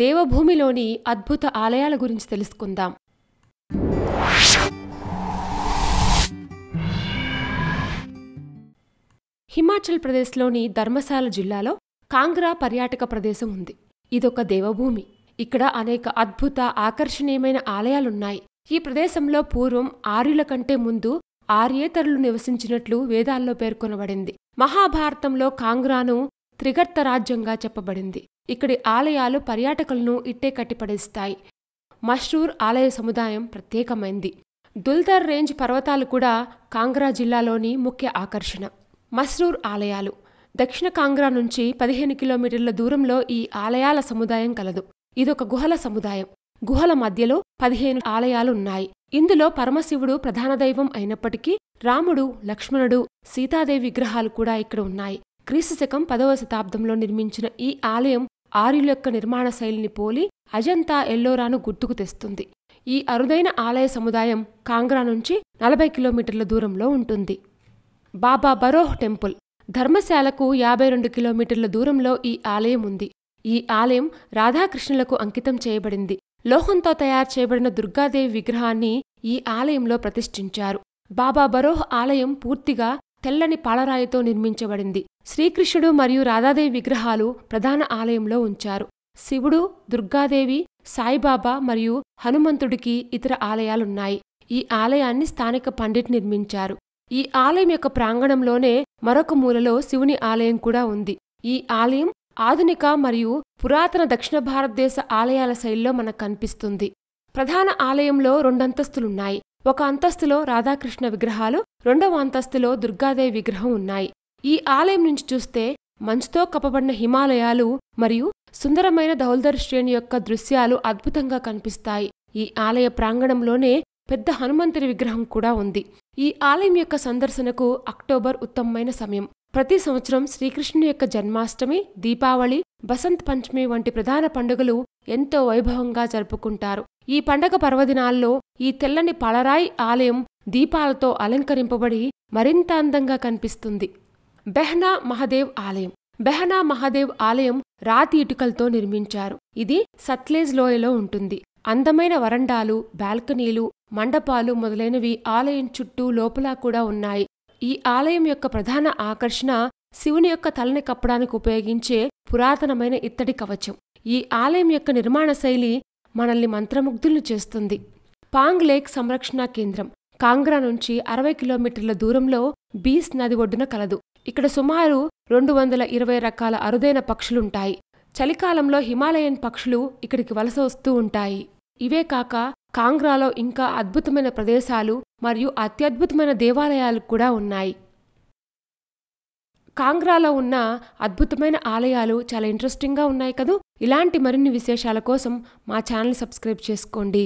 దేవభూమిలోని అద్భుత ఆలయాల గురించి తెలుసుకుందాం హిమాచల్ ప్రదేశ్లోని ధర్మశాల జిల్లాలో కాంగ్రా పర్యాటక ప్రదేశం ఉంది ఇదొక దేవభూమి ఇక్కడ అనేక అద్భుత ఆకర్షణీయమైన ఆలయాలున్నాయి ఈ ప్రదేశంలో పూర్వం ఆర్యుల కంటే ముందు ఆర్యేతరులు నివసించినట్లు వేదాల్లో పేర్కొనబడింది మహాభారతంలో కాంగ్రాను త్రిగర్త రాజ్యంగా చెప్పబడింది ఇక్కడి ఆలయాలు పర్యాటకులను ఇట్టే కట్టిపడేస్తాయి మష్రూర్ ఆలయ సముదాయం ప్రత్యేకమైంది దుల్దర్ రేంజ్ పర్వతాలు కూడా కాంగ్రా జిల్లాలోని ముఖ్య ఆకర్షణ మస్రూర్ ఆలయాలు దక్షిణ కాంగ్రా నుంచి పదిహేను కిలోమీటర్ల దూరంలో ఈ ఆలయాల సముదాయం కలదు ఇదొక గుహల సముదాయం గుహల మధ్యలో పదిహేను ఆలయాలున్నాయి ఇందులో పరమశివుడు ప్రధాన దైవం అయినప్పటికీ రాముడు లక్ష్మణుడు సీతాదేవి విగ్రహాలు కూడా ఇక్కడ ఉన్నాయి క్రీస్తు శకం పదవ శతాబ్దంలో నిర్మించిన ఈ ఆలయం ఆర్యుల యొక్క నిర్మాణ శైలిని పోలి అజంతా ఎల్లోరాను గుర్తుకు తెస్తుంది ఈ అరుదైన ఆలయ సముదాయం కాంగ్రా నుంచి నలభై కిలోమీటర్ల దూరంలో ఉంటుంది బాబా బరోహ్ టెంపుల్ ధర్మశాలకు యాభై రెండు కిలోమీటర్ల దూరంలో ఈ ఆలయం ఉంది ఈ ఆలయం రాధాకృష్ణులకు అంకితం చేయబడింది లోహంతో తయారు చేయబడిన దుర్గాదేవి విగ్రహాన్ని ఈ ఆలయంలో ప్రతిష్ఠించారు బాబా బరోహ్ ఆలయం పూర్తిగా తెల్లని పాలరాయితో నిర్మించబడింది శ్రీకృష్ణుడు మరియు రాధాదేవి విగ్రహాలు ప్రధాన ఆలయంలో ఉంచారు శివుడు దుర్గాదేవి సాయిబాబా మరియు హనుమంతుడికి ఇతర ఆలయాలున్నాయి ఈ ఆలయాన్ని స్థానిక పండిట్ నిర్మించారు ఈ ఆలయం యొక్క ప్రాంగణంలోనే మరొక మూలలో శివుని ఆలయం కూడా ఉంది ఈ ఆలయం ఆధునిక మరియు పురాతన దక్షిణ భారతదేశ ఆలయాల శైలిలో మనకు కనిపిస్తుంది ప్రధాన ఆలయంలో రెండంతస్తులున్నాయి ఒక అంతస్తులో రాధాకృష్ణ విగ్రహాలు రెండవ అంతస్తులో దుర్గాదేవి విగ్రహం ఉన్నాయి ఈ ఆలయం నుంచి చూస్తే మంచుతో కప్పబడిన హిమాలయాలు మరియు సుందరమైన ధౌల్దర్ శ్రేణి యొక్క దృశ్యాలు అద్భుతంగా కనిపిస్తాయి ఈ ఆలయ ప్రాంగణంలోనే పెద్ద హనుమంతుడి విగ్రహం కూడా ఉంది ఈ ఆలయం యొక్క సందర్శనకు అక్టోబర్ ఉత్తమమైన సమయం ప్రతి సంవత్సరం శ్రీకృష్ణుని యొక్క జన్మాష్టమి దీపావళి బసంత్ పంచమి వంటి ప్రధాన పండుగలు ఎంతో వైభవంగా జరుపుకుంటారు ఈ పండగ పర్వదినాల్లో ఈ తెల్లని పళరాయి ఆలయం దీపాలతో అలంకరింపబడి మరింత అందంగా కనిపిస్తుంది బెహనా మహదేవ్ ఆలయం బెహనా మహాదేవ్ ఆలయం రాతి ఇటుకలతో నిర్మించారు ఇది సత్లేజ్ లోయలో ఉంటుంది అందమైన వరండాలు బాల్కనీలు మండపాలు మొదలైనవి ఆలయం చుట్టూ లోపల కూడా ఉన్నాయి ఈ ఆలయం యొక్క ప్రధాన ఆకర్షణ శివుని యొక్క తలని కప్పడానికి ఉపయోగించే పురాతనమైన ఇత్తడి కవచం ఈ ఆలయం యొక్క నిర్మాణ శైలి మనల్ని మంత్రముగ్ధులను చేస్తుంది పాంగ్ లేక్ సంరక్షణా కేంద్రం కాంగ్రా నుంచి అరవై కిలోమీటర్ల దూరంలో బీస్ నది ఒడ్డున కలదు ఇక్కడ సుమారు రెండు వందల ఇరవై రకాల అరుదైన పక్షులుంటాయి చలికాలంలో హిమాలయన్ పక్షులు ఇక్కడికి వలస వస్తూ ఉంటాయి ఇవే కాక కాంగ్రాలో ఇంకా అద్భుతమైన ప్రదేశాలు మరియు అత్యద్భుతమైన దేవాలయాలు కూడా ఉన్నాయి కాంగ్రాలో ఉన్న అద్భుతమైన ఆలయాలు చాలా ఇంట్రెస్టింగ్గా ఉన్నాయి కదూ ఇలాంటి మరిన్ని విశేషాల కోసం మా ఛానల్ సబ్స్క్రైబ్ చేసుకోండి